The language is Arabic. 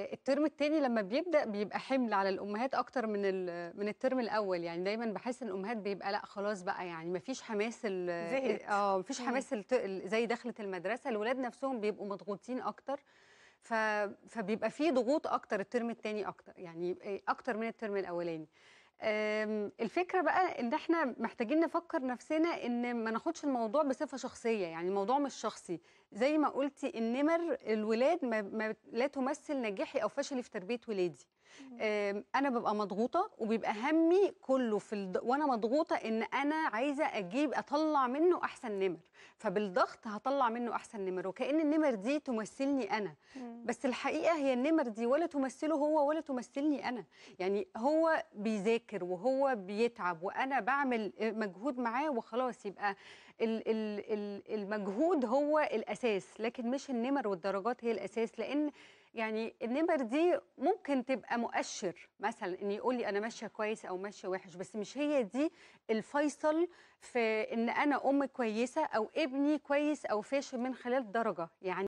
الترم الثاني لما بيبدا بيبقى حمل على الامهات اكتر من من الترم الاول يعني دايما بحس ان الامهات بيبقى لا خلاص بقى يعني مفيش حماس اه مفيش حماس زي دخله المدرسه الولاد نفسهم بيبقوا مضغوطين اكتر فبيبقى فيه ضغوط اكتر الترم الثاني اكتر يعني اكتر من الترم الاولاني الفكره بقى ان احنا محتاجين نفكر نفسنا ان ما ناخدش الموضوع بصفه شخصيه يعني الموضوع مش شخصي زي ما قلتي النمر الولاد ما لا تمثل نجاحي او فشلي في تربيه ولادي انا ببقى مضغوطه وبيبقى همي كله في الد... وانا مضغوطه ان انا عايزه اجيب اطلع منه احسن نمر فبالضغط هطلع منه احسن نمر وكان النمر دي تمثلني انا بس الحقيقه هي النمر دي ولا تمثله هو ولا تمثلني انا يعني هو بيذاكر وهو بيتعب وانا بعمل آه، مجهود معاه وخلاص يبقى ال... ال... ال... المجهود هو الاساس لكن مش النمر والدرجات هي الاساس لان يعني النمر دي ممكن تبقى مؤشر مثلا ان يقول لي انا ماشيه كويس او ماشيه وحش بس مش هي دي الفيصل في ان انا ام كويسه او ابني كويس او فاشل من خلال درجه يعني